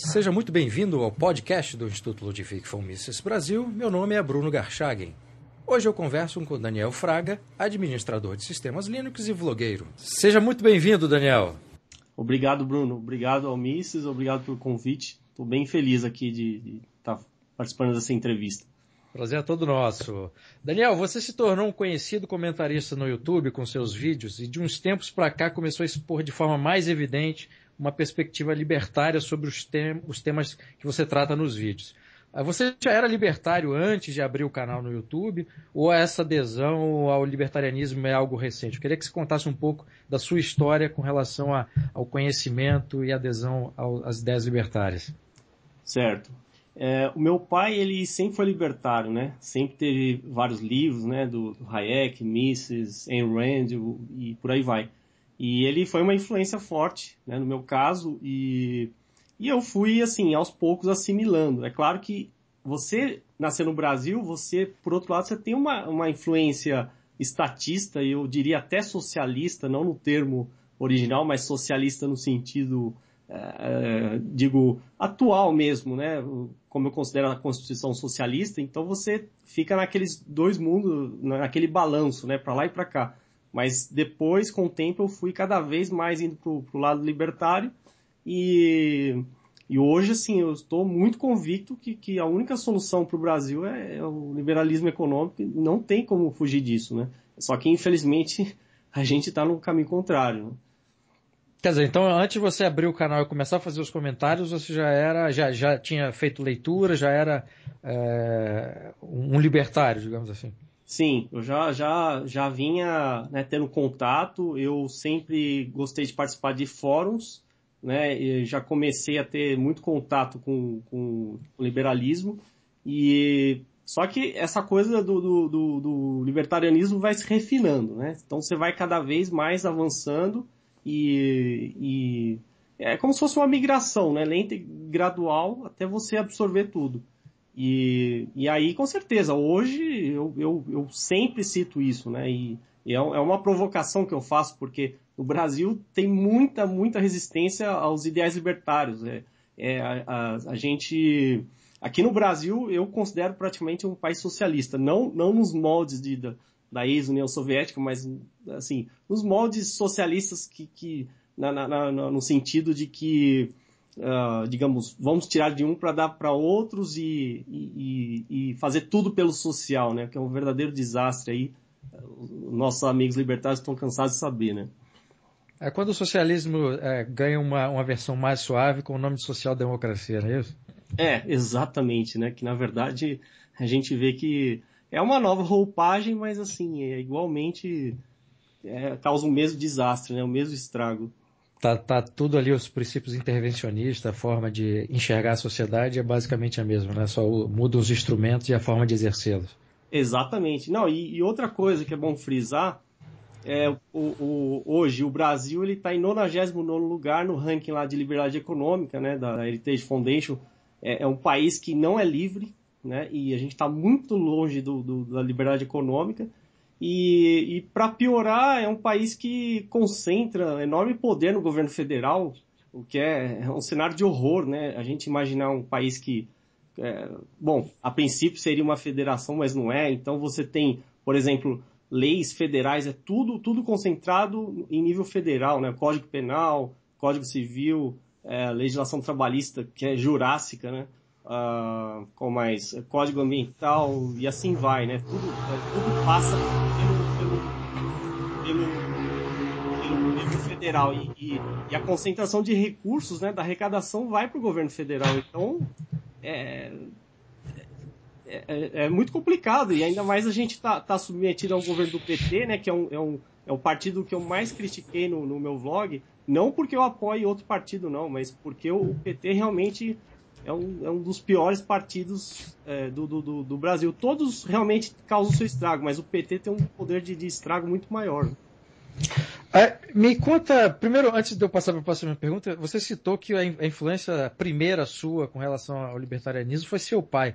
Seja muito bem-vindo ao podcast do Instituto Ludwig von Mises Brasil. Meu nome é Bruno Garchagen. Hoje eu converso com Daniel Fraga, administrador de sistemas Linux e vlogueiro. Seja muito bem-vindo, Daniel. Obrigado, Bruno. Obrigado ao Mises, obrigado pelo convite. Estou bem feliz aqui de estar tá participando dessa entrevista. Prazer é todo nosso. Daniel, você se tornou um conhecido comentarista no YouTube com seus vídeos e de uns tempos para cá começou a expor de forma mais evidente uma perspectiva libertária sobre os, tem, os temas que você trata nos vídeos. Ah, você já era libertário antes de abrir o canal no YouTube? Ou essa adesão ao libertarianismo é algo recente? Eu queria que você contasse um pouco da sua história com relação a, ao conhecimento e adesão ao, às ideias libertárias. Certo. É, o meu pai, ele sempre foi libertário, né? Sempre teve vários livros, né? Do, do Hayek, Mises, Ayn Rand e por aí vai. E ele foi uma influência forte, né, no meu caso, e, e eu fui, assim, aos poucos assimilando. É claro que você nascer no Brasil, você, por outro lado, você tem uma, uma influência estatista, e eu diria até socialista, não no termo original, mas socialista no sentido, é, digo, atual mesmo, né? Como eu considero a Constituição socialista, então você fica naqueles dois mundos, naquele balanço, né? Para lá e para cá. Mas depois, com o tempo, eu fui cada vez mais indo pro, pro lado libertário e, e hoje, assim, eu estou muito convicto que, que a única solução para o Brasil é, é, o liberalismo econômico não tem como fugir disso, né? Só que, infelizmente, a gente está no caminho contrário. Né? Quer dizer, então antes de você abrir o canal e começar a fazer os comentários, você já era, já, já tinha feito leitura, já era é, um libertário, digamos assim. Sim, eu já, já, já vinha né, tendo contato, eu sempre gostei de participar de fóruns, né, e já comecei a ter muito contato com, com o liberalismo, e só que essa coisa do, do, do, do libertarianismo vai se refinando, né? Então você vai cada vez mais avançando e, e é como se fosse uma migração, né? Lenta e gradual até você absorver tudo. E, e aí, com certeza, hoje eu, eu, eu sempre cito isso, né? E, e é, é uma provocação que eu faço, porque o Brasil tem muita, muita resistência aos ideais libertários. É, é a, a, a, gente. Aqui no Brasil, eu considero praticamente um país socialista, não, não nos moldes de, da, da ex-União Soviética, mas assim, nos moldes socialistas que, que na, na, na, no sentido de que ah, digamos, vamos tirar de um para dar para outros e, e, e, fazer tudo pelo social, né? Que é um verdadeiro desastre aí. Nossos amigos libertários estão cansados de saber, né? É quando o socialismo é, ganha uma, uma versão mais suave com o nome de social-democracia, não é isso? É, exatamente, né? Que na verdade a gente vê que é uma nova roupagem, mas assim, é igualmente é, causa o mesmo desastre, né? O mesmo estrago tá, tá tudo ali, os princípios intervencionistas, a forma de enxergar a sociedade é basicamente a mesma, né? Só mudam os instrumentos e a forma de exercê-los. Exatamente. Não, e, e, outra coisa que é bom frisar é o, o hoje o Brasil ele está em 99 lugar no ranking lá de liberdade econômica, né? Da Heritage Foundation. É, é um país que não é livre, né? E a gente está muito longe do, do, da liberdade econômica. E, e para piorar, é um país que concentra enorme poder no governo federal, o que é, é um cenário de horror, né? A gente imaginar um país que, é, bom, a princípio seria uma federação, mas não é. Então você tem, por exemplo, leis federais, é tudo, tudo concentrado em nível federal, né? Código Penal, Código Civil, é, legislação trabalhista, que é jurássica, né? Uh, mais? É, Código ambiental e assim vai, né? Tudo, é, tudo passa federal e, e, e, a concentração de recursos né, da arrecadação vai para o governo federal. Então, é, é, é, é, muito complicado. E ainda mais a gente está tá submetido ao governo do PT, né, que é um, é, um, é partido que eu mais critiquei no, no meu vlog. Não porque eu apoie outro partido, não, mas porque o PT realmente é um, é um dos piores partidos é, do, do, do, Brasil. Todos realmente causam seu estrago, mas o PT tem um poder de, de estrago muito maior. É, me conta, primeiro, antes de eu passar para a próxima pergunta, você citou que a influência primeira sua com relação ao libertarianismo foi seu pai.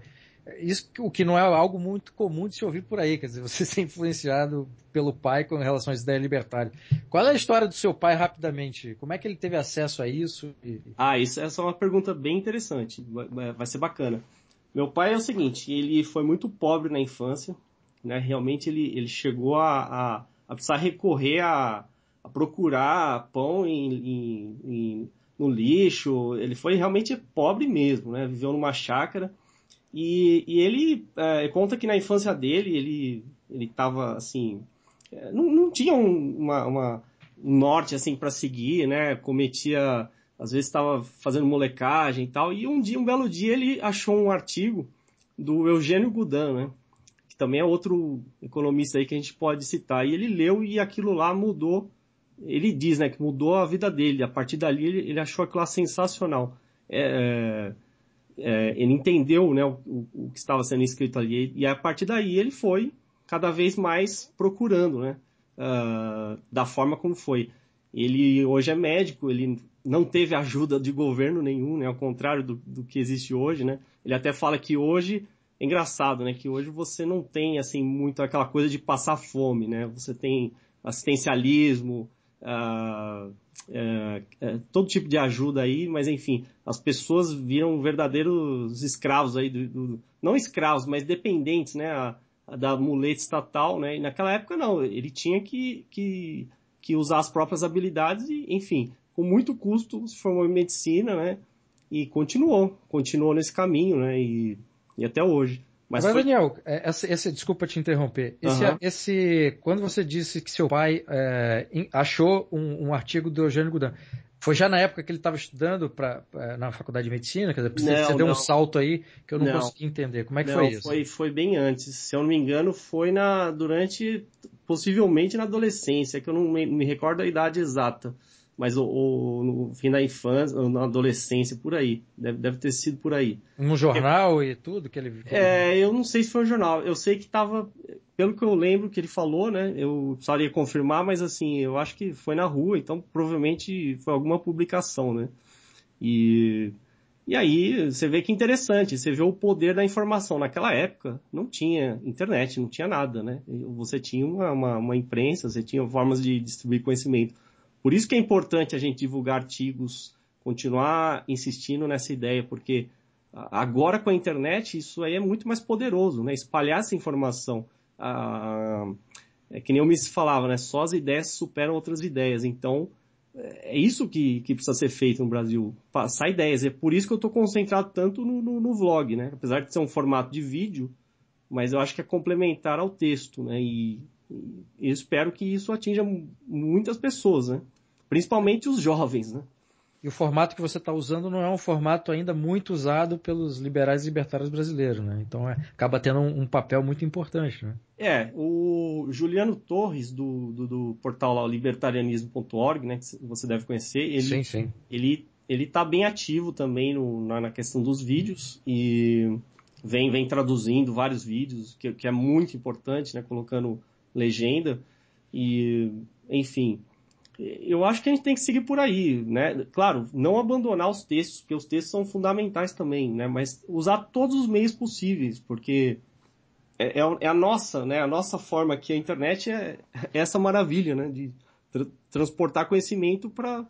Isso o que não é algo muito comum de se ouvir por aí, quer dizer, você ser influenciado pelo pai com relação às ideias libertárias. Qual é a história do seu pai rapidamente? Como é que ele teve acesso a isso? Ah, isso essa é uma pergunta bem interessante, vai ser bacana. Meu pai é o seguinte, ele foi muito pobre na infância, né? Realmente ele, ele chegou a, a a precisar recorrer a, a procurar pão em, em, em, no lixo. Ele foi realmente pobre mesmo, né? Viveu numa chácara. E, e ele é, conta que na infância dele, ele ele estava assim. É, não, não tinha um, uma, uma, norte assim para seguir, né? Cometia. Às vezes estava fazendo molecagem e tal. E um dia, um belo dia, ele achou um artigo do Eugênio Goudin, né? que também é outro economista aí que a gente pode citar. E ele leu e aquilo lá mudou. Ele diz, né, que mudou a vida dele. A partir dali ele, achou aquilo lá sensacional. É, é, é, ele entendeu, né, o, o, que estava sendo escrito ali. E a partir daí ele foi cada vez mais procurando, né, uh, da forma como foi. Ele hoje é médico, ele não teve ajuda de governo nenhum, né, ao contrário do, do que existe hoje, né. Ele até fala que hoje é engraçado, né? Que hoje você não tem, assim, muito aquela coisa de passar fome, né? Você tem assistencialismo, uh, todo tipo de ajuda aí, mas enfim, as pessoas viram verdadeiros escravos aí, do, do não escravos, mas dependentes, né? A, a da muleta estatal, né? E naquela época não, ele tinha que, que, que usar as próprias habilidades e, enfim, com muito custo se formou em medicina, né? E continuou, continuou nesse caminho, né? E e até hoje. Mas, Agora, foi... Daniel, é, essa, essa, desculpa te interromper. Esse, uhum. esse, quando você disse que seu pai é, achou um, um, artigo do Eugênio Goudin, foi já na época que ele estava estudando pra, na faculdade de medicina? Quer dizer, você, não, deu um salto aí que eu não, não, consegui entender. Como é que foi isso? Foi, foi bem antes. Se eu não me engano, foi na durante, possivelmente na adolescência, que eu não me, me recordo a idade exata mas o, o, no fim da infância, na adolescência, por aí. Deve, deve ter sido por aí. Um jornal e tudo que ele. É, eu não sei se foi um jornal. Eu sei que estava. Pelo que eu lembro que ele falou, né? Eu precisaria confirmar, mas assim, eu acho que foi na rua, então provavelmente foi alguma publicação, né? E. E aí, você vê que interessante, você vê o poder da informação. Naquela época, não tinha internet, não tinha nada, né? Você tinha uma, uma, uma imprensa, você tinha formas de distribuir conhecimento por isso que é importante a gente divulgar artigos, continuar insistindo nessa ideia, porque agora com a internet isso aí é muito mais poderoso, né? Espalhar essa informação. Ah, é que nem o Mises falava, né? Só as ideias superam outras ideias. Então, é isso que, que precisa ser feito no Brasil, passar ideias. É por isso que eu estou concentrado tanto no, no, no, vlog, né? Apesar de ser um formato de vídeo, mas eu acho que é complementar ao texto, né? E, e espero que isso atinja muitas pessoas, né? Principalmente os jovens, né? E o formato que você está usando não é um formato ainda muito usado pelos liberais e libertários brasileiros, né? Então é, acaba tendo um, um, papel muito importante, né? É, o Juliano Torres, do, do, do portal lá, libertarianismo.org, né, que você deve conhecer, ele, sim, sim. ele ele tá bem ativo também no, na, na, questão dos vídeos e vem, vem traduzindo vários vídeos, que, que é muito importante, né? Colocando legenda e, enfim, eu acho que a gente tem que seguir por aí, né? Claro, não abandonar os textos, porque os textos são fundamentais também, né? Mas usar todos os meios possíveis, porque é, é, é a nossa, né? A nossa forma que a internet é, é, essa maravilha, né? De tra transportar conhecimento para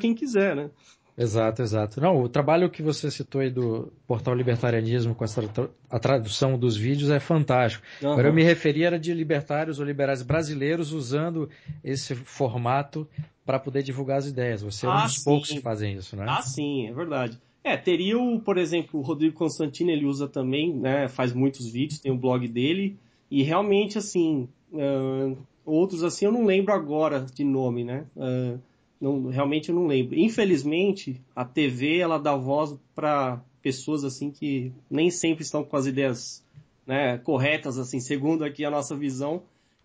quem quiser, né? Exato, exato. Não, o trabalho que você citou aí do portal Libertarianismo com essa tra a tradução dos vídeos é fantástico. Uhum. Agora eu me referia era de libertários ou liberais brasileiros usando esse formato para poder divulgar as ideias. Você é um ah, dos sim. poucos que fazem isso, né? Ah, sim, é verdade. É, teria o, por exemplo, o Rodrigo Constantino, ele usa também, né, faz muitos vídeos, tem o blog dele, e realmente, assim, uh, outros assim, eu não lembro agora de nome, né? Uh, não, realmente eu não lembro. Infelizmente, a TV ela dá voz para pessoas assim que nem sempre estão com as ideias né, corretas, assim, segundo aqui a nossa visão.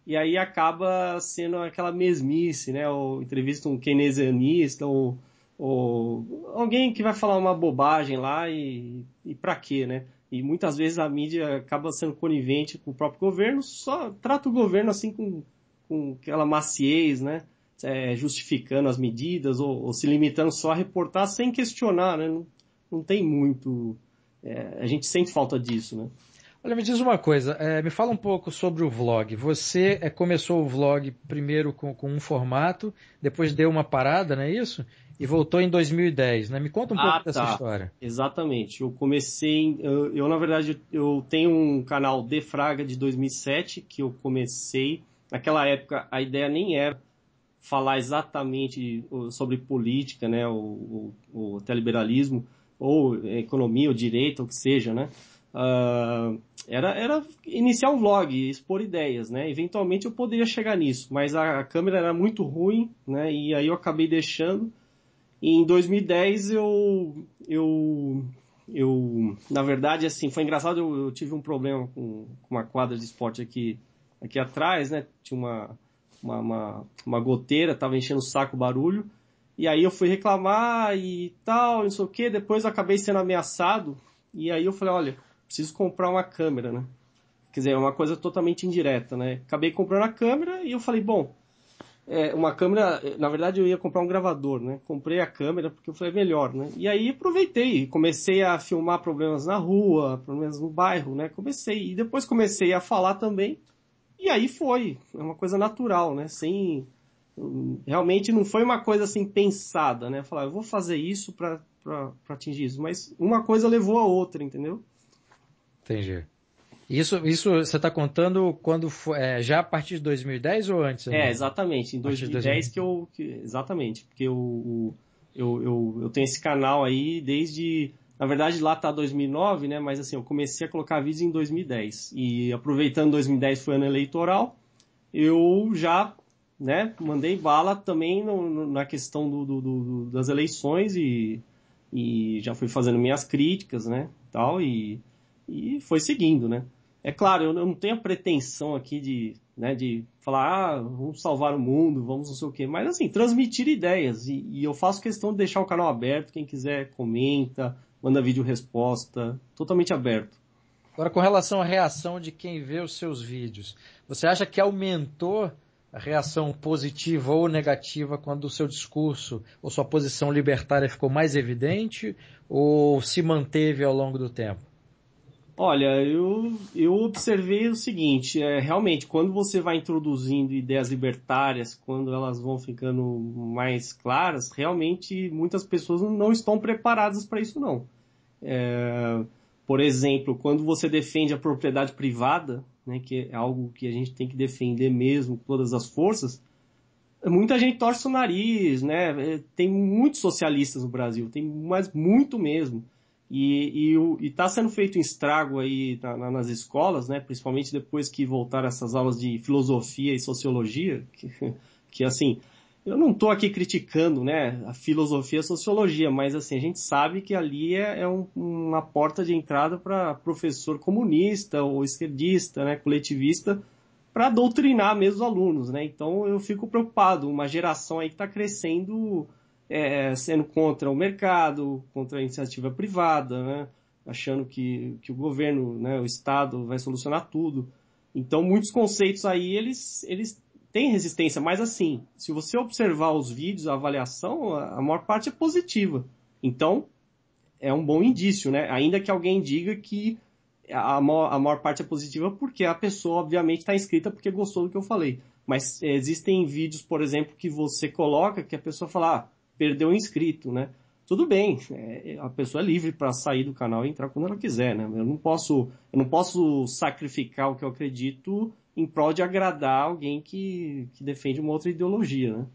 E aí acaba sendo aquela mesmice, né? Ou entrevista um keynesianista, ou, ou alguém que vai falar uma bobagem lá e, e pra quê, né? E muitas vezes a mídia acaba sendo conivente com o próprio governo, só trata o governo assim com, com aquela maciez, né? é, justificando as medidas ou, ou, se limitando só a reportar sem questionar, né? Não, não tem muito. É, a gente sente falta disso, né? Olha, me diz uma coisa, é, me fala um pouco sobre o vlog. Você é, começou o vlog primeiro com, com, um formato, depois deu uma parada, não é isso? E voltou em 2010, né? Me conta um ah, pouco dessa tá. história. Exatamente. Eu comecei, eu, eu na verdade, eu tenho um canal Defraga de 2007 que eu comecei. Naquela época a ideia nem era falar exatamente sobre política, né, o, o, o liberalismo ou economia, ou direito, ou que seja, né, uh, era, era iniciar um vlog, expor ideias, né, eventualmente eu poderia chegar nisso, mas a, a câmera era muito ruim, né, e aí eu acabei deixando, e em 2010 eu, eu, eu, na verdade, assim, foi engraçado, eu, eu tive um problema com, com uma quadra de esporte aqui, aqui atrás, né, tinha uma, uma, uma, uma goteira, tava enchendo o saco o barulho. E aí eu fui reclamar e tal, não sei o que. Depois eu acabei sendo ameaçado. E aí eu falei, olha, preciso comprar uma câmera, né? Quer dizer, é uma coisa totalmente indireta, né? Acabei comprando a câmera e eu falei, bom, é, uma câmera, na verdade eu ia comprar um gravador, né? Comprei a câmera porque eu falei, é melhor, né? E aí aproveitei, comecei a filmar problemas na rua, problemas no bairro, né? Comecei. E depois comecei a falar também e aí foi, é uma coisa natural, né? Sem realmente não foi uma coisa assim pensada, né? Falar, eu vou fazer isso para atingir isso, mas uma coisa levou a outra, entendeu? Entendi. Isso, isso você está contando quando foi, é, já a partir de 2010 ou antes? Né? É, exatamente. Em 2010 que eu. Que, exatamente. Porque eu, eu, eu, eu, tenho esse canal aí desde na verdade, lá tá 2009, né? Mas assim, eu comecei a colocar vídeos em 2010. E aproveitando 2010 foi ano eleitoral, eu já, né, mandei bala também no, no, na questão do, do, do, das eleições e, e já fui fazendo minhas críticas, né? Tal, e, e foi seguindo, né? É claro, eu não tenho a pretensão aqui de, né, de falar, ah, vamos salvar o mundo, vamos não sei o quê, mas assim, transmitir ideias. E, e eu faço questão de deixar o canal aberto, quem quiser comenta, manda vídeo resposta, totalmente aberto. Agora, com relação à reação de quem vê os seus vídeos, você acha que aumentou a reação positiva ou negativa quando o seu discurso ou sua posição libertária ficou mais evidente ou se manteve ao longo do tempo? Olha, eu, eu observei o seguinte, é, realmente, quando você vai introduzindo ideias libertárias, quando elas vão ficando mais claras, realmente muitas pessoas não estão preparadas para isso não. É, por exemplo, quando você defende a propriedade privada, né, que é algo que a gente tem que defender mesmo com todas as forças, muita gente torce o nariz, né? É, tem muitos socialistas no Brasil, tem mas muito mesmo. E, está sendo feito um estrago aí na, na, nas escolas, né? principalmente depois que voltaram essas aulas de filosofia e sociologia, que, que assim, eu não estou aqui criticando né, a filosofia e a sociologia, mas assim, a gente sabe que ali é, é um, uma porta de entrada para professor comunista ou esquerdista, né, coletivista, para doutrinar mesmo os alunos. Né? Então eu fico preocupado, uma geração aí que está crescendo é, sendo contra o mercado, contra a iniciativa privada, né? achando que, que o governo, né, o Estado vai solucionar tudo. Então, muitos conceitos aí, eles, eles têm resistência, mas assim, se você observar os vídeos, a avaliação, a maior parte é positiva. Então, é um bom indício, né? Ainda que alguém diga que a maior, a maior parte é positiva porque a pessoa, obviamente, está inscrita porque gostou do que eu falei. Mas é, existem vídeos, por exemplo, que você coloca que a pessoa fala, ah, perdeu um inscrito, né? Tudo bem, é, a pessoa é livre para sair do canal e entrar quando ela quiser, né? Eu não posso, eu não posso sacrificar o que eu acredito em prol de agradar alguém que, que defende uma outra ideologia, né?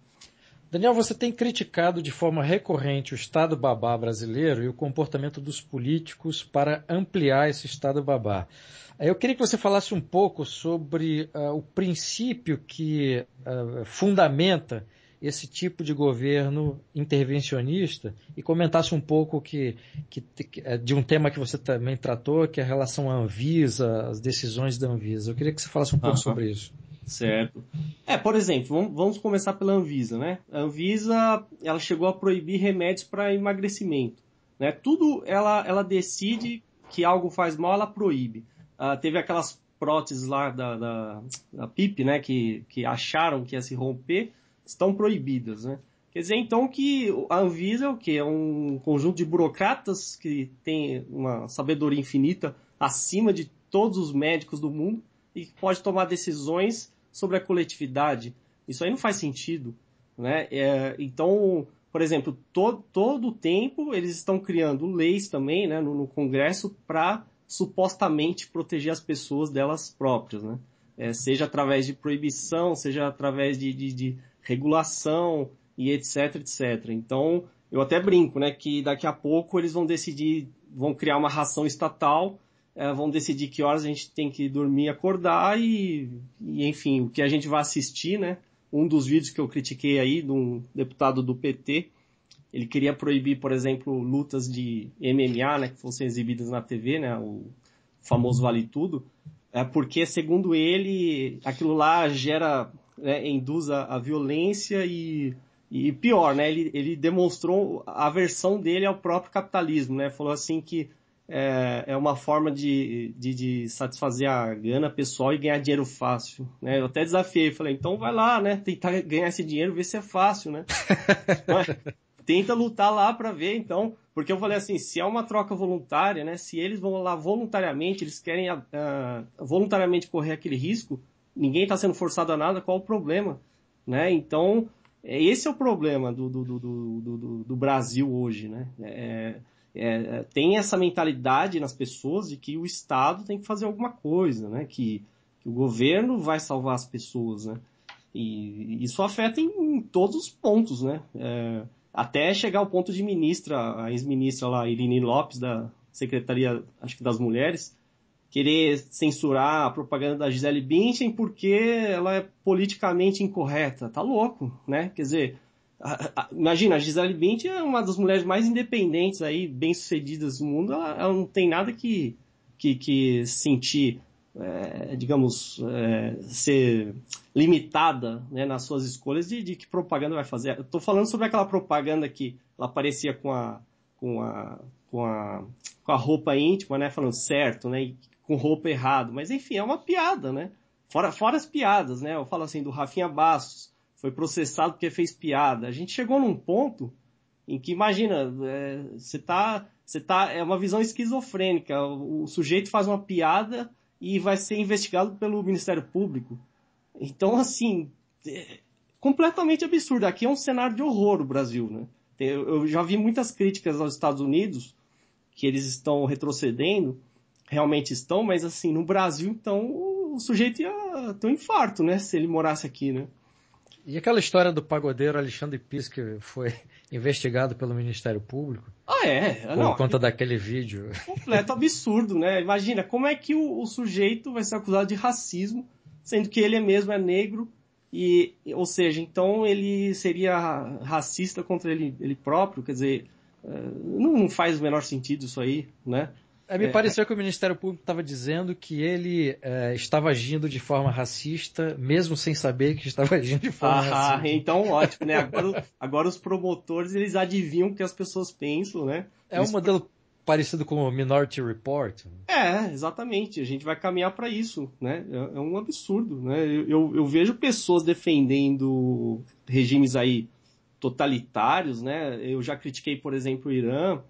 Daniel, você tem criticado de forma recorrente o Estado babá brasileiro e o comportamento dos políticos para ampliar esse Estado babá. Eh, eu queria que você falasse um pouco sobre uh, o princípio que uh, fundamenta esse tipo de governo intervencionista e comentasse um pouco que, que, é, de um tema que você também tratou, que é a relação à Anvisa, as decisões da Anvisa. Eu queria que você falasse um pouco sobre isso. Certo. É, por exemplo, vamos começar pela Anvisa, né? A Anvisa, ela chegou a proibir remédios para emagrecimento, né? Tudo ela, ela decide que algo faz mal, ela proíbe. Uh, teve aquelas próteses lá da, da, da PIP, né? Que, que acharam que ia se romper, estão proibidas, né? Quer dizer, então, que a Anvisa é o quê? É um conjunto de burocratas que tem uma sabedoria infinita acima de todos os médicos do mundo e que pode tomar decisões sobre a coletividade. Isso aí não faz sentido, né? É, então, por exemplo, todo, todo o tempo eles estão criando leis também, né, no, no Congresso para supostamente proteger as pessoas delas próprias, né? É, seja através de proibição, seja através de, de, de regulação e etc, etc. Então, eu até brinco, né, que daqui a pouco eles vão decidir, vão criar uma ração estatal, é, vão decidir que horas a gente tem que dormir acordar e, e, enfim, o que a gente vai assistir, né? Um dos vídeos que eu critiquei aí, de um deputado do PT, ele queria proibir, por exemplo, lutas de MMA, né, que fossem exibidas na TV, né, o famoso Vale Tudo, é porque, segundo ele, aquilo lá gera né, induz a, a violência e, e pior, né, ele, ele demonstrou a versão dele ao próprio capitalismo, né, falou assim que é, é uma forma de, de, de satisfazer a gana pessoal e ganhar dinheiro fácil, né, eu até desafiei, falei, então vai lá, né, tentar ganhar esse dinheiro, ver se é fácil, né. tenta lutar lá para ver, então, porque eu falei assim, se é uma troca voluntária, né, se eles vão lá voluntariamente, eles querem uh, voluntariamente correr aquele risco, ninguém está sendo forçado a nada, qual o problema? Né? Então, é, esse é o problema do, do, do, do, do Brasil hoje. Né? É, é, é, tem essa mentalidade nas pessoas de que o Estado tem que fazer alguma coisa, né? que, que o governo vai salvar as pessoas. Né? E isso afeta em, em todos os pontos. Né? É, até chegar ao ponto de ministra, a ex-ministra lá, Irine Lopes, da Secretaria acho que das Mulheres, querer censurar a propaganda da Gisele Bündchen porque ela é politicamente incorreta. Tá louco, né? Quer dizer, a, a, imagina, a Gisele Bündchen é uma das mulheres mais independentes aí, bem-sucedidas do mundo. Ela, ela, não tem nada que, que, que sentir, é, digamos, é, ser limitada né, nas suas escolhas de, de que propaganda vai fazer. Eu tô falando sobre aquela propaganda que ela aparecia com a, com a com a, com a roupa íntima, né? Falando certo, né? E com roupa errado. Mas enfim, é uma piada, né? Fora, fora as piadas, né? Eu falo assim do Rafinha Bastos, foi processado porque fez piada. A gente chegou num ponto em que, imagina, é, você é, tá, você tá, é uma visão esquizofrênica. O, o sujeito faz uma piada e vai ser investigado pelo Ministério Público. Então, assim, é completamente absurdo. Aqui é um cenário de horror o Brasil, né? Eu já vi muitas críticas aos Estados Unidos, que eles estão retrocedendo, realmente estão, mas assim, no Brasil, então, o sujeito ia ter um infarto, né? Se ele morasse aqui, né? E aquela história do pagodeiro Alexandre Pires que foi investigado pelo Ministério Público? Ah, é? Por conta é... daquele vídeo. Completo absurdo, né? Imagina, como é que o, o, sujeito vai ser acusado de racismo, sendo que ele é mesmo é negro, e, ou seja, então ele seria racista contra ele, ele próprio, quer dizer, eh, não faz o menor sentido isso aí, né? É, me é. pareceu que o Ministério Público estava dizendo que ele é, estava agindo de forma racista, mesmo sem saber que estava agindo de forma ah, racista. Então, ótimo, né? Agora, agora, os promotores, eles adivinham o que as pessoas pensam, né? É eles... um modelo parecido com o Minority Report. É, exatamente. A gente vai caminhar para isso, né? É, é, um absurdo, né? Eu, eu, eu vejo pessoas defendendo regimes aí totalitários, né? Eu já critiquei, por exemplo, o Irã,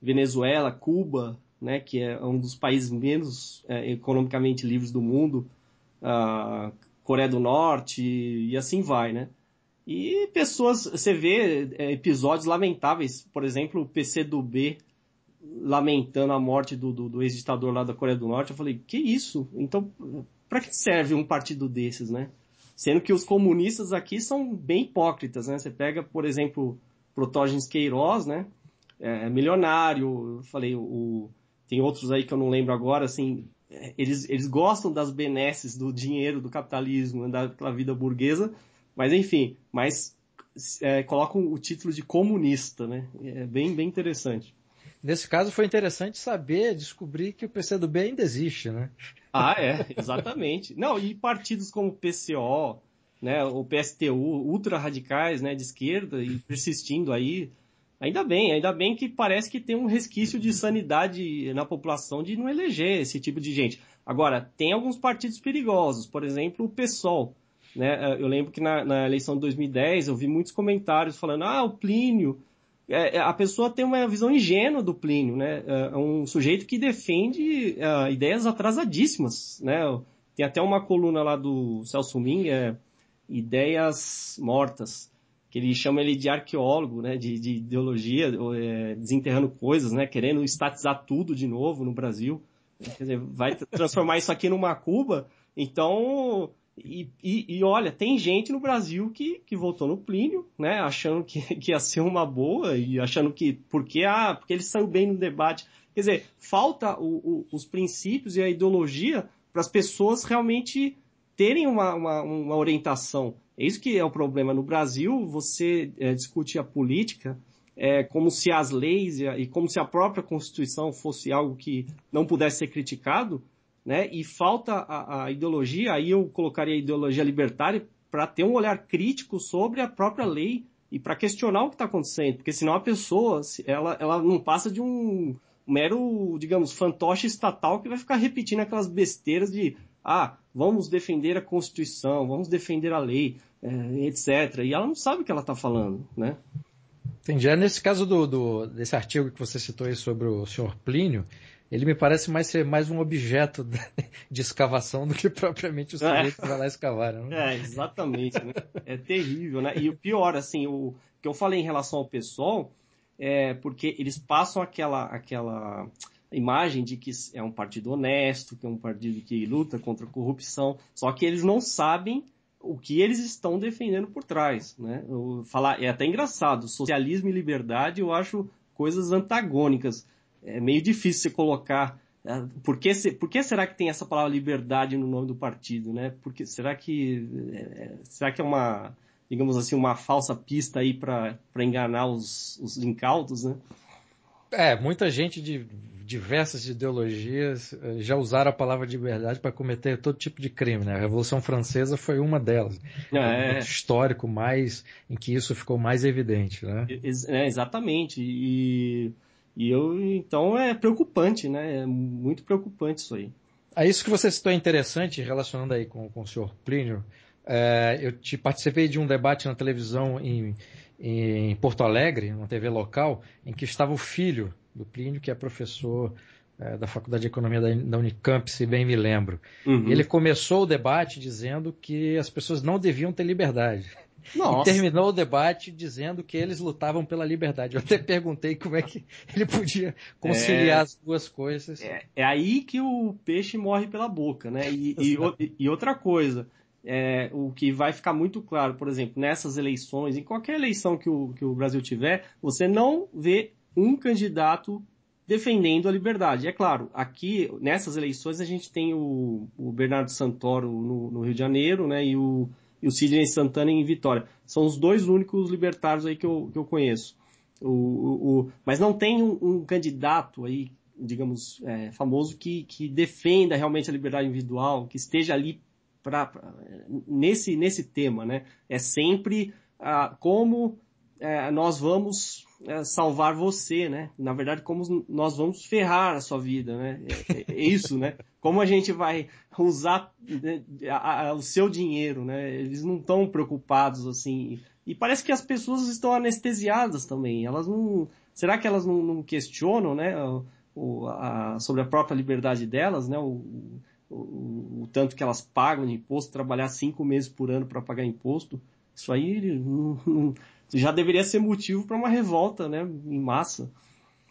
Venezuela, Cuba, né, que é um dos países menos é, economicamente livres do mundo, a Coreia do Norte e, assim vai, né? E pessoas, você vê é, episódios lamentáveis, por exemplo, o PCdoB lamentando a morte do, do, do ex-ditador lá da Coreia do Norte. Eu falei, que isso? Então, para que serve um partido desses, né? Sendo que os comunistas aqui são bem hipócritas, né? Você pega, por exemplo, Protógenes Queiroz, né? É, é milionário, eu falei, o, tem outros aí que eu não lembro agora, assim, eles, eles gostam das benesses do dinheiro, do capitalismo, né, da, vida burguesa, mas enfim, mas é, colocam o título de comunista, né? É bem, bem interessante. Nesse caso foi interessante saber, descobrir que o PCdoB ainda existe, né? Ah, é, exatamente. não, e partidos como PCO, né, o PSTU, ultra radicais, né, de esquerda e persistindo aí, Ainda bem, ainda bem que parece que tem um resquício de sanidade na população de não eleger esse tipo de gente. Agora, tem alguns partidos perigosos, por exemplo, o PSOL. Né? Eh, eu lembro que na, na eleição de 2010 eu vi muitos comentários falando: ah, o Plínio. É, é, a pessoa tem uma visão ingênua do Plínio, né? É um sujeito que defende eh, ideias atrasadíssimas, né? Tem até uma coluna lá do Celso Ming, é, ideias mortas que ele chama ele de arqueólogo, né, de, de ideologia, é, desenterrando coisas, né, querendo estatizar tudo de novo no Brasil. Quer dizer, vai transformar isso aqui numa Cuba. Então, e, e, e, olha, tem gente no Brasil que, que votou no Plínio, né, achando que, que ia ser uma boa e achando que porque, ah, porque ele saiu bem no debate. Quer dizer, falta o, o, os princípios e a ideologia para as pessoas realmente terem uma, uma, uma orientação. É isso que é o problema. No Brasil, você é, discute a política é, como se as leis e como se a própria Constituição fosse algo que não pudesse ser criticado, né? E falta a, a ideologia, aí eu colocaria a ideologia libertária para ter um olhar crítico sobre a própria lei e para questionar o que está acontecendo, porque senão a pessoa, ela, ela não passa de um mero, digamos, fantoche estatal que vai ficar repetindo aquelas besteiras de ah, vamos defender a Constituição, vamos defender a lei. É, etc. E ela não sabe o que ela está falando, né? Entendi. É, nesse caso do, do, desse artigo que você citou aí sobre o senhor Plínio, ele me parece mais ser mais um objeto de escavação do que propriamente o sujeito é. que vai lá escavar. Né? É, exatamente. Né? É terrível, né? E o pior, assim, o que eu falei em relação ao pessoal, é porque eles passam aquela, aquela imagem de que é um partido honesto, que é um partido que luta contra a corrupção, só que eles não sabem o que eles estão defendendo por trás, né? Eu falar é até engraçado, socialismo e liberdade eu acho coisas antagônicas. É meio difícil você colocar é, por que, por que será que tem essa palavra liberdade no nome do partido, né? Porque será que é, é, será que é uma digamos assim uma falsa pista aí para enganar os, os incautos, né? É, muita gente de diversas ideologias eh, já usaram a palavra liberdade para cometer todo tipo de crime, né? A Revolução Francesa foi uma delas. É. um é. histórico mais em que isso ficou mais evidente, né? É, exatamente. E, e eu, então é preocupante, né? É muito preocupante isso aí. É isso que você citou é interessante, relacionando aí com, com o senhor Plínio. É, eu te participei de um debate na televisão em em Porto Alegre, uma TV local, em que estava o filho do Plínio, que é professor é, da Faculdade de Economia da, da, Unicamp, se bem me lembro. Uhum. Ele começou o debate dizendo que as pessoas não deviam ter liberdade. Nossa. E terminou o debate dizendo que eles lutavam pela liberdade. Eu até perguntei como é que ele podia conciliar é, as duas coisas. É, é, aí que o peixe morre pela boca, né? E, e, e, outra coisa, é, o que vai ficar muito claro, por exemplo, nessas eleições, em qualquer eleição que o, que o Brasil tiver, você não vê um candidato defendendo a liberdade. É claro, aqui, nessas eleições, a gente tem o, o Bernardo Santoro no, no, Rio de Janeiro, né, e o, e o Sidney Santana em Vitória. São os dois únicos libertários aí que eu, que eu conheço. O, o, o mas não tem um, um candidato aí, digamos, é, famoso que, que defenda realmente a liberdade individual, que esteja ali pra, nesse, nesse tema, né? É sempre ah, como é, nós vamos é, salvar você, né? Na verdade, como nós vamos ferrar a sua vida, né? É, é, é isso, né? Como a gente vai usar né, a, a, o seu dinheiro, né? Eles não estão preocupados assim. E parece que as pessoas estão anestesiadas também. Elas não. Será que elas não, não questionam, né? O, a, sobre a própria liberdade delas, né? O, o, o, tanto que elas pagam de imposto, trabalhar cinco meses por ano para pagar imposto, isso aí já deveria ser motivo para uma revolta né, em massa.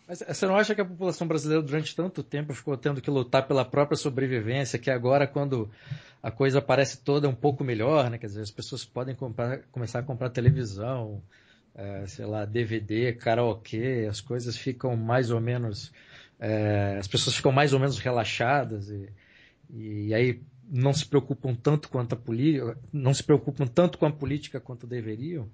Mas eh, você não acha que a população brasileira durante tanto tempo ficou tendo que lutar pela própria sobrevivência, que agora quando a coisa parece toda um pouco melhor, né? Quer dizer, as pessoas podem comprar, começar a comprar televisão, é, sei lá, DVD, karaokê, as coisas ficam mais ou menos, é, as pessoas ficam mais ou menos relaxadas e e, e aí não se preocupam tanto quanto a política, não se preocupam tanto com a política quanto deveriam?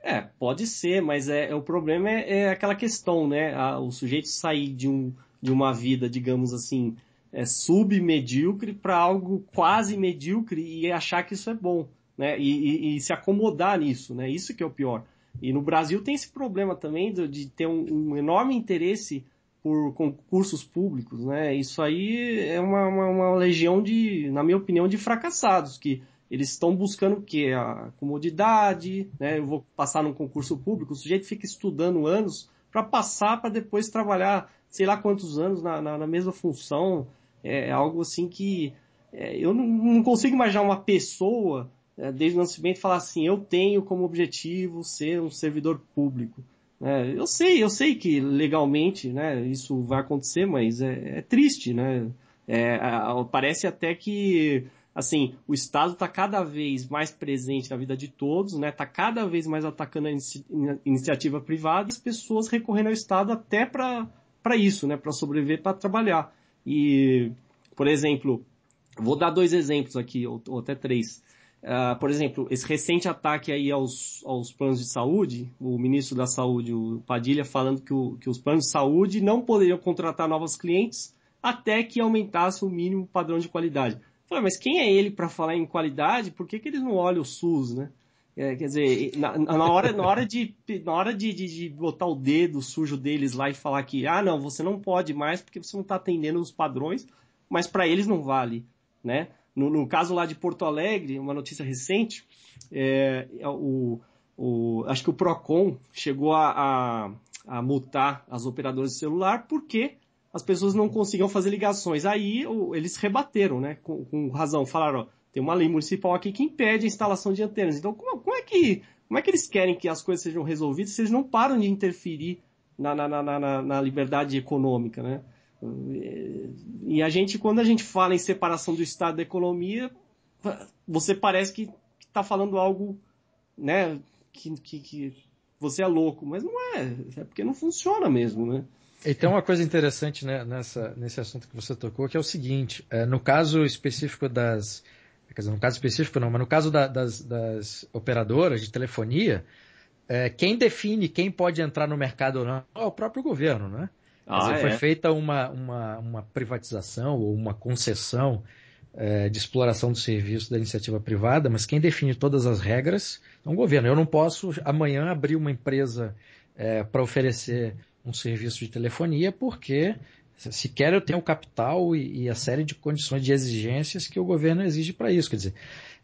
É, pode ser, mas é, é o problema é, é, aquela questão, né? A, o sujeito sair de, um, de uma vida, digamos assim, é, submedíocre para algo quase medíocre e achar que isso é bom, né? E, e, e, se acomodar nisso, né? Isso que é o pior. E no Brasil tem esse problema também de, de ter um, um enorme interesse por concursos públicos, né? Isso aí é uma, uma, uma legião de, na minha opinião, de fracassados que eles estão buscando o quê? A comodidade, né? Eu vou passar num concurso público, o sujeito fica estudando anos para passar para depois trabalhar sei lá quantos anos na, na, na mesma função. É algo assim que é, eu não, não, consigo imaginar uma pessoa é, desde o nascimento falar assim, eu tenho como objetivo ser um servidor público. É, eu sei, eu sei que legalmente, né, isso vai acontecer, mas é, é triste, né? É, parece até que assim, o Estado está cada vez mais presente na vida de todos, né? Está cada vez mais atacando a inici iniciativa privada e as pessoas recorrendo ao Estado até para isso, né? Para sobreviver, para trabalhar. E, por exemplo, vou dar dois exemplos aqui, ou, ou até três. Uh, por exemplo, esse recente ataque aí aos, aos planos de saúde, o ministro da Saúde, o Padilha, falando que, o, que os planos de saúde não poderiam contratar novos clientes até que aumentasse o mínimo padrão de qualidade. Falei, mas quem é ele para falar em qualidade? Por que, que eles não olham o SUS, né? É, quer dizer, na, na, hora, na hora, de, na hora de, de, de, botar o dedo sujo deles lá e falar que, ah, não, você não pode mais porque você não está atendendo os padrões, mas para eles não vale, né? No, no caso lá de Porto Alegre, uma notícia recente, é, é, o, o, acho que o PROCON chegou a, a, a multar as operadoras de celular porque as pessoas não conseguiam fazer ligações. Aí o, eles rebateram, né? Com, com razão, falaram, ó, tem uma lei municipal aqui que impede a instalação de antenas. Então, como, como, é que, como é que eles querem que as coisas sejam resolvidas se eles não param de interferir na, na, na, na, na liberdade econômica, né? E a gente, quando a gente fala em separação do Estado da economia, você parece que está falando algo, né, que, que, que, você é louco, mas não é, é porque não funciona mesmo, né? Então, uma coisa interessante né, nessa, nesse assunto que você tocou, que é o seguinte, é, no caso específico das, quer dizer, no caso específico não, mas no caso da, das, das operadoras de telefonia, é, quem define quem pode entrar no mercado ou não é o próprio governo, né? Ah, é? Foi feita uma, uma, uma privatização ou uma concessão é, de exploração do serviço da iniciativa privada, mas quem define todas as regras é o um governo. Eu não posso amanhã abrir uma empresa é, eh, para oferecer um serviço de telefonia porque sequer eu tenho o capital e, e a série de condições de exigências que o governo exige para isso. Quer dizer,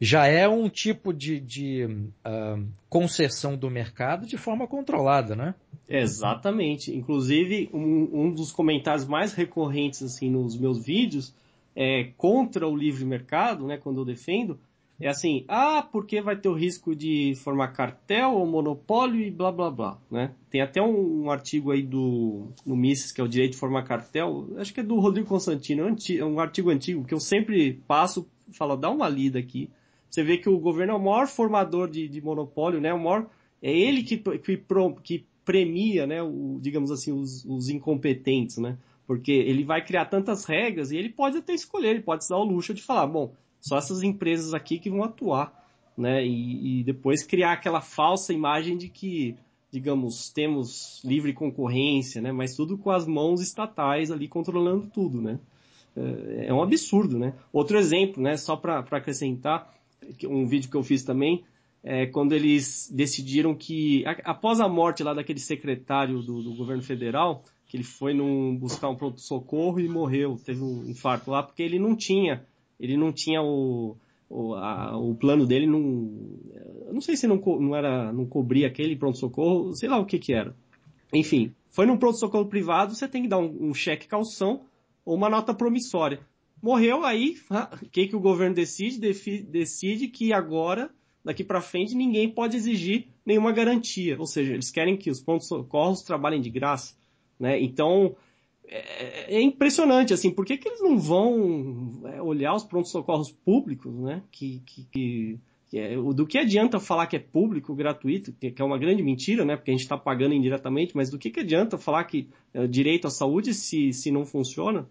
já é um tipo de, de uh, concessão do mercado de forma controlada, né? Exatamente. Inclusive, um, um, dos comentários mais recorrentes assim nos meus vídeos é contra o livre mercado, né, quando eu defendo, é assim, ah, porque vai ter o risco de formar cartel ou monopólio e blá blá blá, né? Tem até um, um artigo aí do no Mises, que é o direito de formar cartel, acho que é do Rodrigo Constantino, é um é artigo antigo que eu sempre passo, falo, dá uma lida aqui. Você vê que o governo é o maior formador de, de monopólio, né? O maior, é ele que, que, que premia, né, o, digamos assim, os, os incompetentes, né? Porque ele vai criar tantas regras e ele pode até escolher, ele pode se dar o luxo de falar, bom, só essas empresas aqui que vão atuar, né? E, e depois criar aquela falsa imagem de que, digamos, temos livre concorrência, né? Mas tudo com as mãos estatais ali controlando tudo, né? É, é um absurdo, né? Outro exemplo, né? Só para acrescentar, um vídeo que eu fiz também, é, quando eles decidiram que, após a morte lá daquele secretário do, do governo federal, que ele foi num, buscar um pronto-socorro e morreu, teve um infarto lá, porque ele não tinha ele não tinha o, o, a, o plano dele não, não sei se não, não era, não cobria aquele pronto-socorro, sei lá o que que era. Enfim, foi num pronto-socorro privado, você tem que dar um, um cheque calção ou uma nota promissória. Morreu aí, o que que o governo decide? Defi, decide que agora, daqui para frente, ninguém pode exigir nenhuma garantia. Ou seja, eles querem que os pronto-socorros trabalhem de graça, né? Então, é é, é, é, impressionante, assim, por que, que eles não vão é, olhar os prontos-socorros públicos, né? Que, que, que, que é, do que adianta falar que é público, gratuito, que, é uma grande mentira, né? Porque a gente está pagando indiretamente, mas do que, que adianta falar que é direito à saúde se, se não funciona,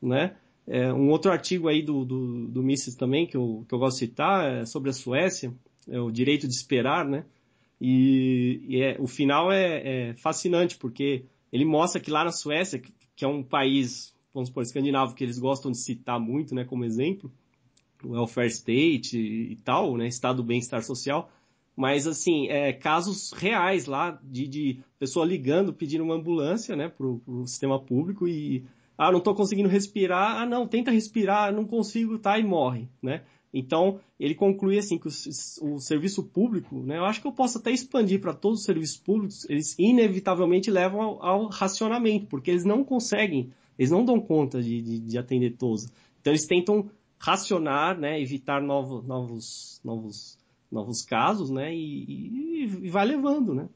né? É, um outro artigo aí do, do, do Mises também, que eu, que eu gosto de citar, é sobre a Suécia, é o direito de esperar, né? E, e é, o final é, é, fascinante, porque ele mostra que lá na Suécia, que é um país, vamos supor, escandinavo, que eles gostam de citar muito, né, como exemplo, o welfare state e, e tal, né, estado do bem-estar social, mas assim, é, casos reais lá de, de pessoa ligando, pedindo uma ambulância, né, pro, pro sistema público e, ah, não estou conseguindo respirar, ah, não, tenta respirar, não consigo, tá, e morre, né. Então, ele conclui assim que o, o serviço público, né, eu acho que eu posso até expandir para todos os serviços públicos, eles inevitavelmente levam ao, ao, racionamento, porque eles não conseguem, eles não dão conta de, de, de atender todos. Então, eles tentam racionar, né, evitar novos, novos, novos, novos casos, né, e, e, e vai levando, né.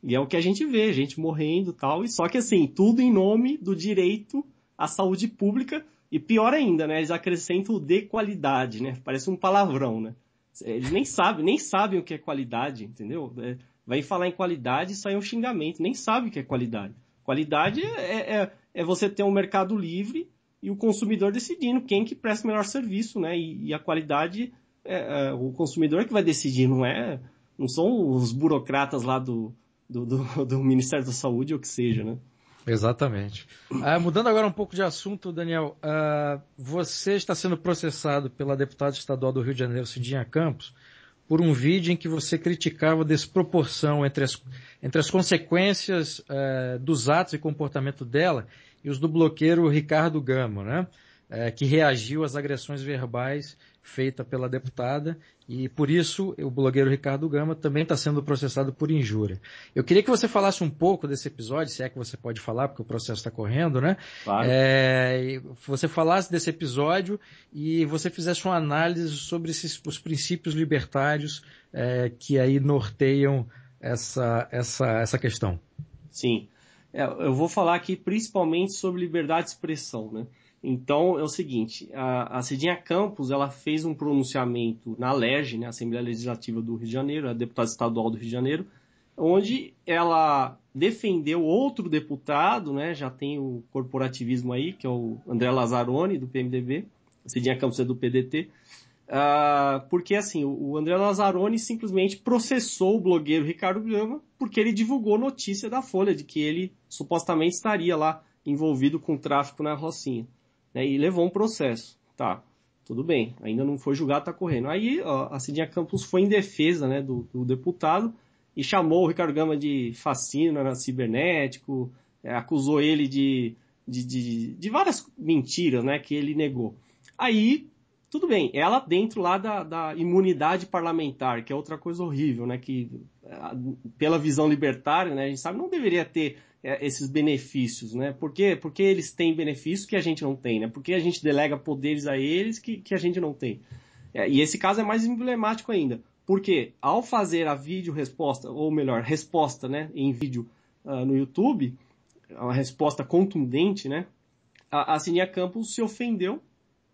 E é o que a gente vê, gente morrendo tal, e só que assim, tudo em nome do direito à saúde pública, e pior ainda, né? Eles acrescentam o de qualidade, né? Parece um palavrão, né? Eles nem sabem, nem sabem o que é qualidade, entendeu? É, vai falar em qualidade e sai um xingamento, nem sabe o que é qualidade. Qualidade é, é, é, é você ter um mercado livre e o consumidor decidindo quem que presta o melhor serviço, né? E, e a qualidade, é, é, o consumidor é que vai decidir, não é? Não são os burocratas lá do, do, do, do Ministério da Saúde ou que seja, né? Exatamente. Ah, mudando agora um pouco de assunto, Daniel, ah, você está sendo processado pela deputada estadual do Rio de Janeiro, Cidinha Campos, por um vídeo em que você criticava a desproporção entre as, entre as consequências ah, dos atos e comportamento dela e os do bloqueiro Ricardo Gama, né? que reagiu às agressões verbais feita pela deputada e por isso o blogueiro Ricardo Gama também está sendo processado por injúria. Eu queria que você falasse um pouco desse episódio, se é que você pode falar, porque o processo está correndo, né? Claro. É, você falasse desse episódio e você fizesse uma análise sobre esses, os princípios libertários é, que aí norteiam essa, essa, essa questão. Sim. É, eu vou falar aqui principalmente sobre liberdade de expressão, né? Então é o seguinte, a, a Cidinha Campos ela fez um pronunciamento na LERJ, né, Assembleia Legislativa do Rio de Janeiro, a deputada estadual do Rio de Janeiro, onde ela defendeu outro deputado, né, já tem o corporativismo aí, que é o André Lazzaroni, do PMDB, a Cidinha Campos é do PDT, uh, ah, porque assim, o André Lazzaroni simplesmente processou o blogueiro Ricardo Gama porque ele divulgou notícia da Folha de que ele supostamente estaria lá envolvido com tráfico na Rocinha né, e levou um processo. Tá, tudo bem, ainda não foi julgado, está correndo. Aí ó, a Cidinha Campos foi em defesa né, do, do, deputado e chamou o Ricardo Gama de era cibernético, é, acusou ele de, de, de, de, várias mentiras né, que ele negou. Aí, tudo bem, ela dentro lá da, da imunidade parlamentar, que é outra coisa horrível, né, que pela visão libertária, né, a gente sabe, não deveria ter é, esses benefícios, né? Por quê? Porque eles têm benefícios que a gente não tem, né? Porque a gente delega poderes a eles que, que a gente não tem. É, e esse caso é mais emblemático ainda, porque ao fazer a vídeo resposta, ou melhor, resposta né, em vídeo uh, no YouTube, uma resposta contundente, né? A, a Cinia Campos se ofendeu,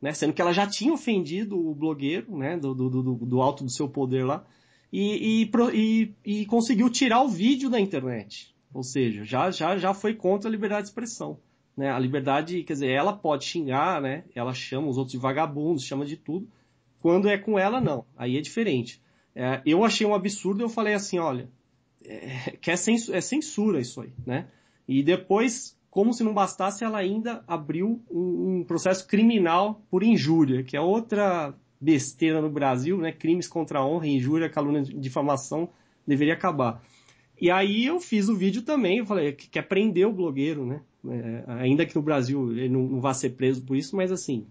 né? Sendo que ela já tinha ofendido o blogueiro, né? Do, do, do, do alto do seu poder lá. E, e, e, e conseguiu tirar o vídeo da internet. Ou seja, já, já, já foi contra a liberdade de expressão. Né? A liberdade, quer dizer, ela pode xingar, né? Ela chama os outros de vagabundos, chama de tudo. Quando é com ela, não. Aí é diferente. É, eu achei um absurdo, eu falei assim, olha, é, que é, censura, é censura isso aí, né? E depois, como se não bastasse, ela ainda abriu um, um processo criminal por injúria, que é outra besteira no Brasil, né? Crimes contra a honra, injúria, calúnia, difamação, deveria acabar. E aí eu fiz o vídeo também, eu falei que quer é prender o blogueiro, né? É, ainda que no Brasil ele não, não, vá ser preso por isso, mas assim,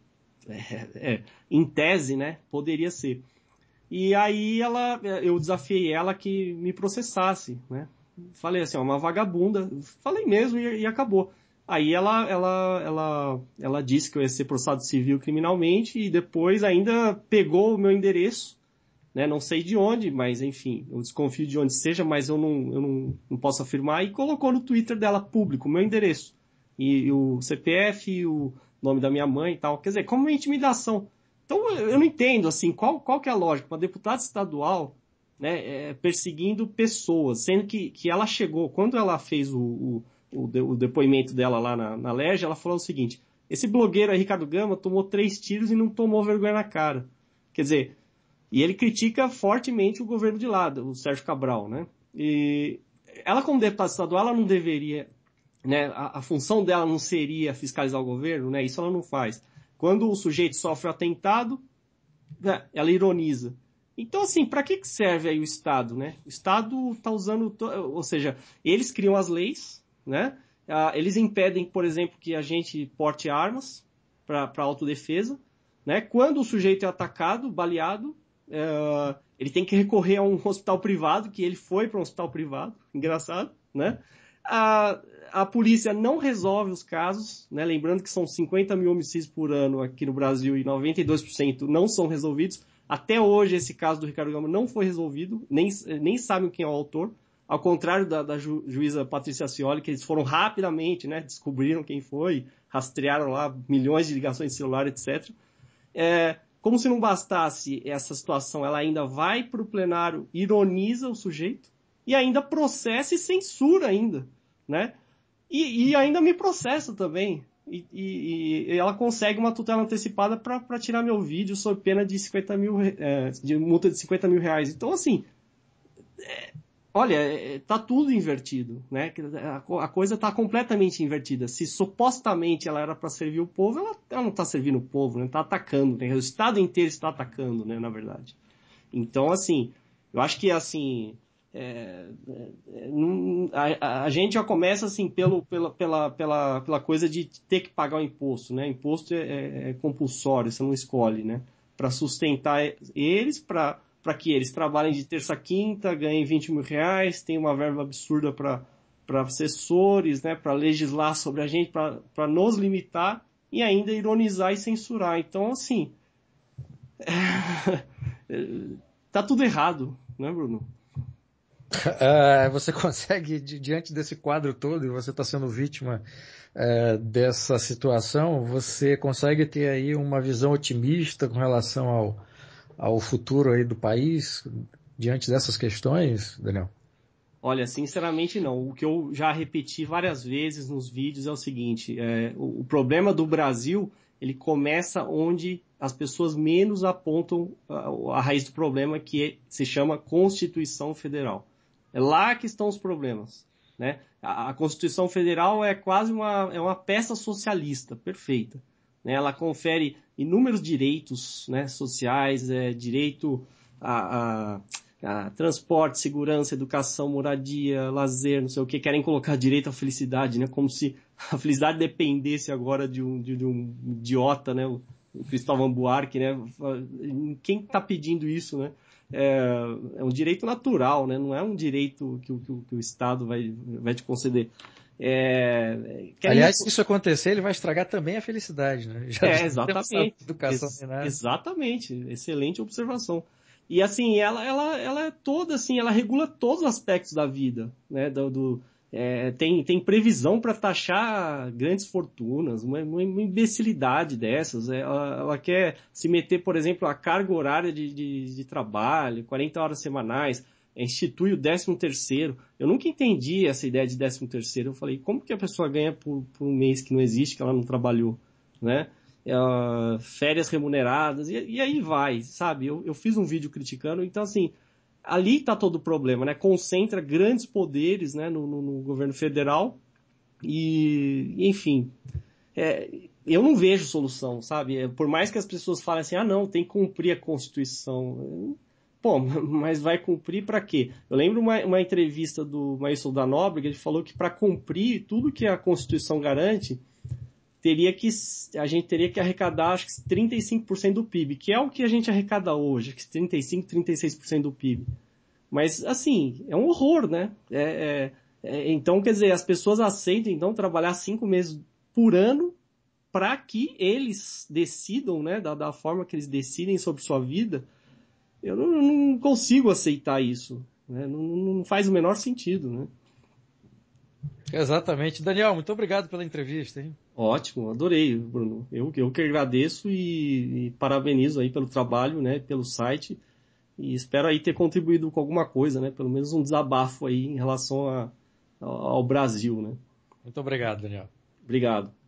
é, é, em tese, né? Poderia ser. E aí ela, eu desafiei ela que me processasse, né? Falei assim, ó, uma vagabunda. Falei mesmo e, e acabou. Aí ela, ela, ela, ela disse que eu ia ser processado civil criminalmente e depois ainda pegou o meu endereço né? Não sei de onde, mas enfim, eu desconfio de onde seja, mas eu não, eu não, não posso afirmar. E colocou no Twitter dela público o meu endereço. E, e, o CPF, e o nome da minha mãe e tal. Quer dizer, como uma intimidação. Então eu não entendo, assim, qual, qual que é a lógica? Uma deputada estadual né, é, é perseguindo pessoas, sendo que, que ela chegou, quando ela fez o, o, o, depoimento dela lá na, na ela falou o seguinte: esse blogueiro aí, Ricardo Gama, tomou três tiros e não tomou vergonha na cara. Quer dizer, e ele critica fortemente o governo de lá, o Sérgio Cabral, né? E ela como deputada estadual, ela não deveria, né? A, a, função dela não seria fiscalizar o governo, né? Isso ela não faz. Quando o sujeito sofre atentado, né? ela ironiza. Então, assim, para que, serve aí o Estado, né? O Estado está usando, ou seja, eles criam as leis, né? Ah, eles impedem, por exemplo, que a gente porte armas para autodefesa, né? Quando o sujeito é atacado, baleado, é, ele tem que recorrer a um hospital privado, que ele foi para um hospital privado, engraçado, né? A, a polícia não resolve os casos, né? Lembrando que são 50 mil homicídios por ano aqui no Brasil e 92% não são resolvidos. Até hoje, esse caso do Ricardo Gama não foi resolvido, nem, nem sabem quem é o autor. Ao contrário da, da ju, juíza Patrícia Cioli, que eles foram rapidamente, né? Descobriram quem foi, rastrearam lá milhões de ligações de celular, etc. É, como se não bastasse essa situação, ela ainda vai para o plenário, ironiza o sujeito e ainda processa e censura ainda, né? E, e ainda me processa também. E, e, e, ela consegue uma tutela antecipada para tirar meu vídeo sob pena de 50 mil, é, de multa de 50 mil reais. Então, assim, é, olha, é, é, tá tudo invertido, né? É, a coisa tá completamente invertida. Se supostamente ela era para servir o povo, ela, ela não tá servindo o povo, né? Tá atacando, né? O Estado inteiro está atacando, né? Na verdade. Então, assim, eu acho que, assim, é, não, a, a, gente já começa, assim, pelo, pela, pela, pela, pela coisa de ter que pagar o imposto, né? Imposto é, é, é compulsório, você não escolhe, né? Para sustentar eles, para para que eles trabalhem de terça a quinta, ganhem 20 mil reais, tenham uma verba absurda para assessores, né, para legislar sobre a gente, para nos limitar e ainda ironizar e censurar. Então, assim, é, tá tudo errado, né, Bruno? Uh, você consegue, diante desse quadro todo, e você está sendo vítima uh, dessa situação, você consegue ter aí uma visão otimista com relação ao, ao futuro aí do país diante dessas questões, Daniel? Olha, sinceramente não. O que eu já repeti várias vezes nos vídeos é o seguinte: é, o, o problema do Brasil ele começa onde as pessoas menos apontam a, a raiz do problema, que é, se chama Constituição Federal. É lá que estão os problemas. Né? A, a Constituição Federal é quase uma, é uma peça socialista, perfeita. Né? Ela confere inúmeros direitos né, sociais, é, direito a, a transporte, segurança, educação, moradia, lazer, não sei o que, querem colocar direito à felicidade, né? Como se a felicidade dependesse agora de um, de, de um idiota, né? O, o Cristóvão Buarque, né? Quem está pedindo isso, né? É, é, um direito natural, né? Não é um direito que, que, que o Estado vai, vai te conceder. É, Aliás, se isso acontecer, ele vai estragar também a felicidade, né? Já é, exatamente. Educação Ex exatamente. Excelente observação. E assim, ela, ela, ela é toda assim, ela regula todos os aspectos da vida, né? Do, do é, tem, tem previsão para taxar grandes fortunas, uma, uma imbecilidade dessas. É, ela, ela, quer se meter, por exemplo, a carga horária de, de, de trabalho, 40 horas semanais é, institui o 13 terceiro. Eu nunca entendi essa ideia de 13 terceiro. Eu falei, como que a pessoa ganha por, por um mês que não existe, que ela não trabalhou, né? Uh, férias remuneradas, e, e, aí vai, sabe? Eu, eu fiz um vídeo criticando, então assim, ali está todo o problema, né? Concentra grandes poderes né, no, no, no governo federal e, enfim, é, eu não vejo solução, sabe? É, por mais que as pessoas falem assim, ah não, tem que cumprir a Constituição. Pô, mas vai cumprir para quê? Eu lembro uma, uma entrevista do Maílson da Nóbrega, ele falou que para cumprir tudo que a Constituição garante, teria que a gente teria que arrecadar acho que 35% do PIB, que é o que a gente arrecada hoje, que 35, 36% do PIB. Mas assim, é um horror, né? É, é, é, então, quer dizer, as pessoas aceitam então trabalhar cinco meses por ano para que eles decidam, né, da, da forma que eles decidem sobre sua vida, eu não, não consigo aceitar isso. Né? Não, não, faz o menor sentido, né? Exatamente. Daniel, muito obrigado pela entrevista. Hein? Ótimo, adorei, Bruno. Eu, eu que agradeço e, e parabenizo aí pelo trabalho, né, pelo site. E espero aí ter contribuído com alguma coisa, né? Pelo menos um desabafo aí em relação a, ao Brasil, né? Muito obrigado, Daniel. Obrigado.